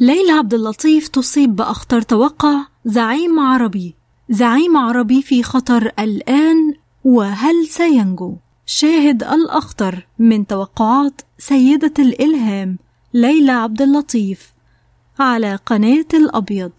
ليلى عبد اللطيف تصيب بأخطر توقع زعيم عربي زعيم عربي في خطر الآن وهل سينجو؟ شاهد الأخطر من توقعات سيدة الإلهام ليلى عبد اللطيف على قناة الأبيض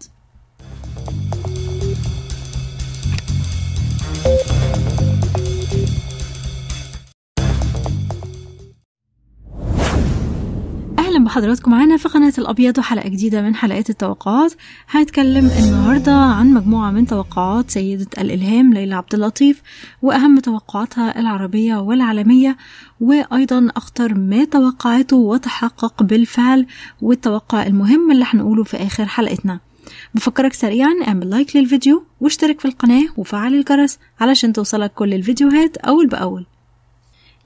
حضراتكم معانا في قناة الأبيض وحلقة جديدة من حلقات التوقعات هنتكلم النهاردة عن مجموعة من توقعات سيدة الإلهام ليلى عبد اللطيف وأهم توقعاتها العربية والعالمية وأيضا أخطر ما توقعته وتحقق بالفعل والتوقع المهم اللي هنقوله في آخر حلقتنا بفكرك سريعا اعمل لايك للفيديو واشترك في القناة وفعل الجرس علشان توصلك كل الفيديوهات أول بأول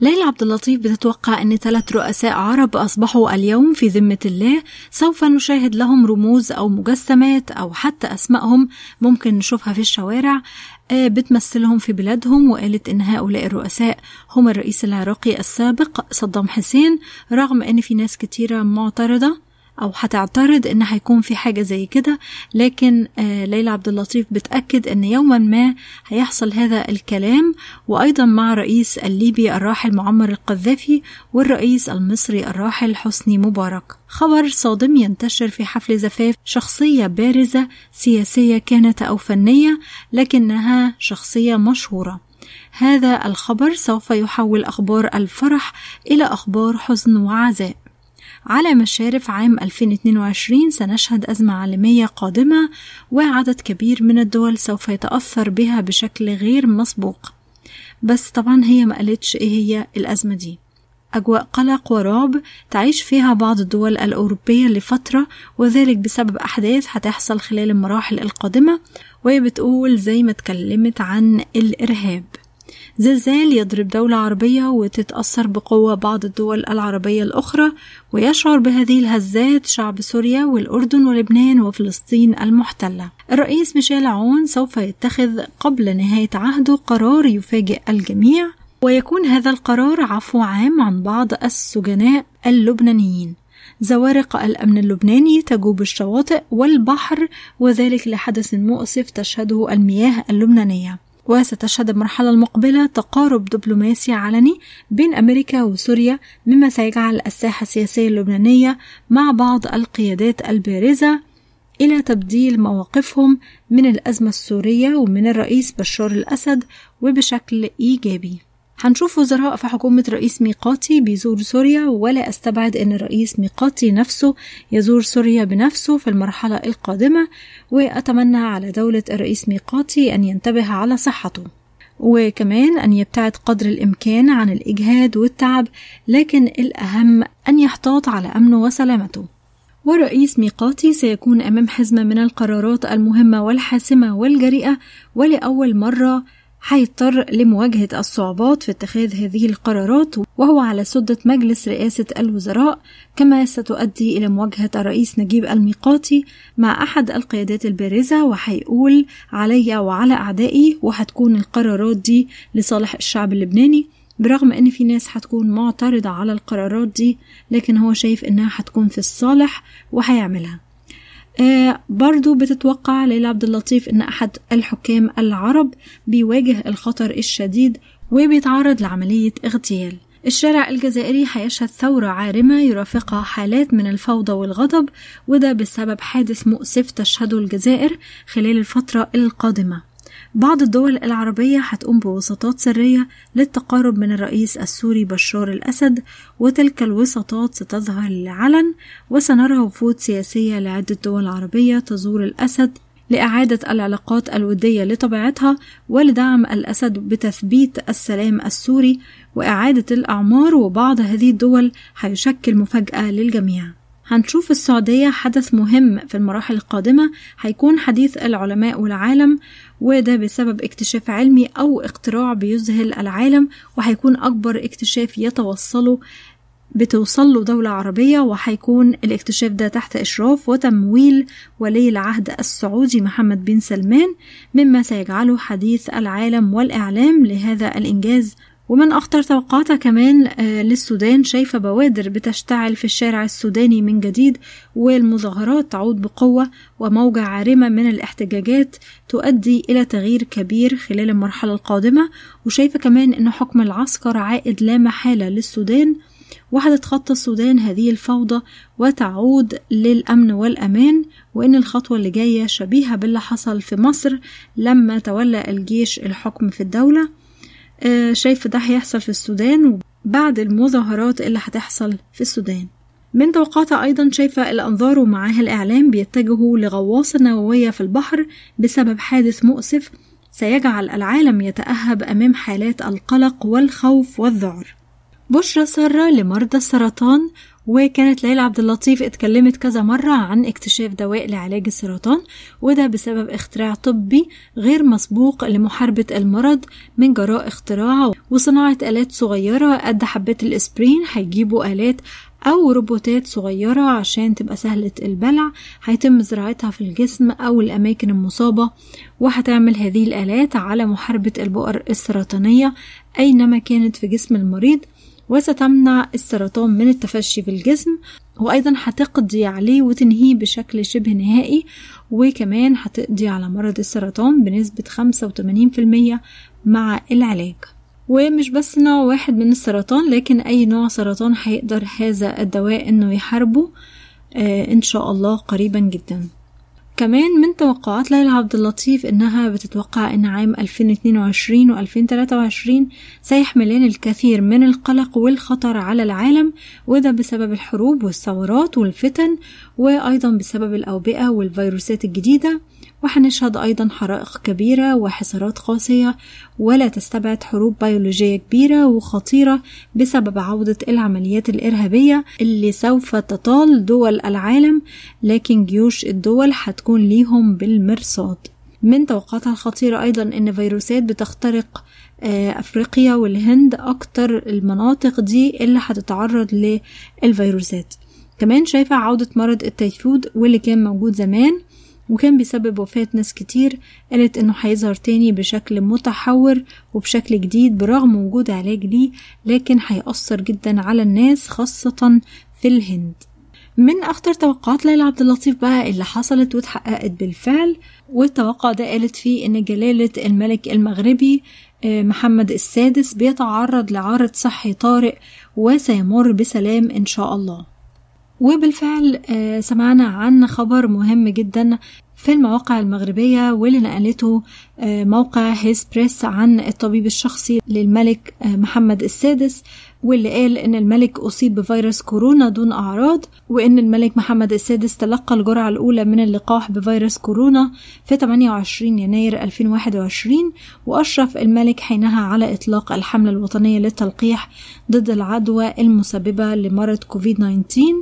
ليلى عبد اللطيف بتتوقع أن ثلاث رؤساء عرب أصبحوا اليوم في ذمة الله سوف نشاهد لهم رموز أو مجسمات أو حتى أسمائهم ممكن نشوفها في الشوارع آه، بتمثلهم في بلادهم وقالت إن هؤلاء الرؤساء هم الرئيس العراقي السابق صدام حسين رغم أن في ناس كتيرة معترضة او هتعترض ان هيكون في حاجه زي كده لكن آه، ليلى عبد اللطيف بتاكد ان يوما ما هيحصل هذا الكلام وايضا مع رئيس الليبي الراحل معمر القذافي والرئيس المصري الراحل حسني مبارك خبر صادم ينتشر في حفل زفاف شخصيه بارزه سياسيه كانت او فنيه لكنها شخصيه مشهوره هذا الخبر سوف يحول اخبار الفرح الى اخبار حزن وعزاء على مشارف عام 2022 سنشهد أزمة عالمية قادمة وعدد كبير من الدول سوف يتأثر بها بشكل غير مسبوق بس طبعا هي ما قالتش إيه هي الأزمة دي أجواء قلق ورعب تعيش فيها بعض الدول الأوروبية لفترة وذلك بسبب أحداث هتحصل خلال المراحل القادمة وهي بتقول زي ما اتكلمت عن الإرهاب زلزال يضرب دولة عربية وتتأثر بقوة بعض الدول العربية الأخرى ويشعر بهذه الهزات شعب سوريا والأردن ولبنان وفلسطين المحتلة الرئيس ميشيل عون سوف يتخذ قبل نهاية عهده قرار يفاجئ الجميع ويكون هذا القرار عفو عام عن بعض السجناء اللبنانيين زوارق الأمن اللبناني تجوب الشواطئ والبحر وذلك لحدث مؤسف تشهده المياه اللبنانية وستشهد المرحلة المقبلة تقارب دبلوماسي علني بين أمريكا وسوريا مما سيجعل الساحة السياسية اللبنانية مع بعض القيادات البارزة إلى تبديل مواقفهم من الأزمة السورية ومن الرئيس بشار الأسد وبشكل إيجابي هنشوف وزراء في حكومة رئيس ميقاتي بيزور سوريا ولا أستبعد أن الرئيس ميقاتي نفسه يزور سوريا بنفسه في المرحلة القادمة وأتمنى على دولة الرئيس ميقاتي أن ينتبه على صحته وكمان أن يبتعد قدر الإمكان عن الإجهاد والتعب لكن الأهم أن يحتاط على أمنه وسلامته ورئيس ميقاتي سيكون أمام حزمة من القرارات المهمة والحاسمة والجريئة ولأول مرة هيضطر لمواجهة الصعوبات في اتخاذ هذه القرارات وهو على سدة مجلس رئاسة الوزراء كما ستؤدي إلى مواجهة الرئيس نجيب الميقاتي مع أحد القيادات البارزة وهيقول عليا وعلى أعدائي وهتكون القرارات دي لصالح الشعب اللبناني برغم ان في ناس هتكون معترضة على القرارات دي لكن هو شايف انها هتكون في الصالح وهيعملها آه، برضو بتتوقع ليلى عبد اللطيف ان احد الحكام العرب بيواجه الخطر الشديد وبيتعرض لعملية اغتيال الشارع الجزائري هيشهد ثورة عارمة يرافقها حالات من الفوضى والغضب وده بسبب حادث مؤسف تشهده الجزائر خلال الفترة القادمة بعض الدول العربية هتقوم بوساطات سرية للتقارب من الرئيس السوري بشار الأسد وتلك الوساطات ستظهر للعلن وسنرى وفود سياسية لعدة دول عربية تزور الأسد لإعادة العلاقات الودية لطبيعتها ولدعم الأسد بتثبيت السلام السوري وإعادة الأعمار وبعض هذه الدول هيشكل مفاجأة للجميع هنشوف السعودية حدث مهم في المراحل القادمة هيكون حديث العلماء والعالم وده بسبب اكتشاف علمي أو اختراع بيذهل العالم وهيكون أكبر اكتشاف يتوصله بتوصل له دولة عربية وهيكون الاكتشاف ده تحت إشراف وتمويل ولي العهد السعودي محمد بن سلمان مما سيجعله حديث العالم والإعلام لهذا الإنجاز ومن أخطر توقعاتها كمان آه، للسودان شايفة بوادر بتشتعل في الشارع السوداني من جديد والمظاهرات تعود بقوة وموجة عارمة من الاحتجاجات تؤدي إلى تغيير كبير خلال المرحلة القادمة وشايفة كمان أن حكم العسكر عائد لا محالة للسودان وهتتخطى السودان هذه الفوضى وتعود للأمن والأمان وإن الخطوة اللي جاية شبيهة باللي حصل في مصر لما تولى الجيش الحكم في الدولة آه، شايف ده هيحصل في السودان بعد المظاهرات اللي هتحصل في السودان من توقعاتها أيضا شايفة الأنظار ومعاها الإعلام بيتجهوا لغواصة نووية في البحر بسبب حادث مؤسف سيجعل العالم يتأهب أمام حالات القلق والخوف والذعر بشرى سارة لمرضى السرطان وكانت ليلى عبد اللطيف اتكلمت كذا مرة عن اكتشاف دواء لعلاج السرطان وده بسبب اختراع طبي غير مسبوق لمحاربة المرض من جراء اختراعه وصناعة آلات صغيرة قد حبات الاسبرين هيجيبوا آلات أو روبوتات صغيرة عشان تبقى سهلة البلع هيتم زراعتها في الجسم أو الأماكن المصابة وهتعمل هذه الآلات على محاربة البؤر السرطانية أينما كانت في جسم المريض وستمنع السرطان من التفشي في الجسم وأيضا هتقضي عليه وتنهيه بشكل شبه نهائي وكمان هتقضي على مرض السرطان بنسبة 85% مع العلاج ومش بس نوع واحد من السرطان لكن أي نوع سرطان هيقدر هذا الدواء إنه يحاربه آه إن شاء الله قريبا جدا كمان من توقعات ليلى عبد اللطيف إنها بتتوقع إن عام 2022 و 2023 سيحملان الكثير من القلق والخطر على العالم وده بسبب الحروب والثورات والفتن وأيضا بسبب الأوبئة والفيروسات الجديدة وهنشهد أيضا حرائق كبيرة وحصارات قاسية ولا تستبعد حروب بيولوجية كبيرة وخطيرة بسبب عودة العمليات الإرهابية اللي سوف تطال دول العالم لكن جيوش الدول هتكون هيكون ليهم بالمرصاد من توقعاتها الخطيرة أيضا أن فيروسات بتخترق آه، أفريقيا والهند أكتر المناطق دي اللي هتتعرض للفيروسات كمان شايفة عودة مرض التيفود واللي كان موجود زمان وكان بيسبب وفاة ناس كتير قالت انه هيظهر تاني بشكل متحور وبشكل جديد برغم وجود علاج ليه لكن هيأثر جدا على الناس خاصة في الهند من أخطر توقعات ليلى عبد اللطيف بقى اللي حصلت واتحققت بالفعل والتوقع ده قالت فيه إن جلالة الملك المغربي آه، محمد السادس بيتعرض لعارض صحي طارئ وسيمر بسلام إن شاء الله وبالفعل آه، سمعنا عن خبر مهم جدا في المواقع المغربية واللي نقلته آه، موقع هيس بريس عن الطبيب الشخصي للملك آه، محمد السادس واللي قال إن الملك أصيب بفيروس كورونا دون أعراض وإن الملك محمد السادس تلقى الجرعة الأولى من اللقاح بفيروس كورونا في 28 يناير 2021 وأشرف الملك حينها على إطلاق الحملة الوطنية للتلقيح ضد العدوى المسببة لمرض كوفيد 19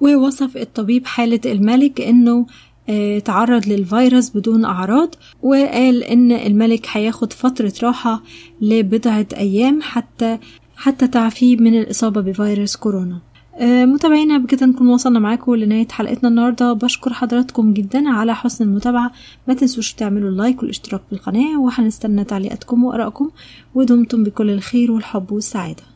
ووصف الطبيب حالة الملك إنه آه، تعرض للفيروس بدون أعراض وقال إن الملك هياخد فترة راحة لبضعة أيام حتى حتى تعفيه من الإصابة بفيروس كورونا آه، متابعينا بكده نكون وصلنا معاكم لنهاية حلقتنا النهاردة بشكر حضراتكم جدا على حسن المتابعة ما تنسوش تعملوا اللايك والاشتراك في القناة وهنستنى تعليقاتكم وأراءكم ودمتم بكل الخير والحب والسعادة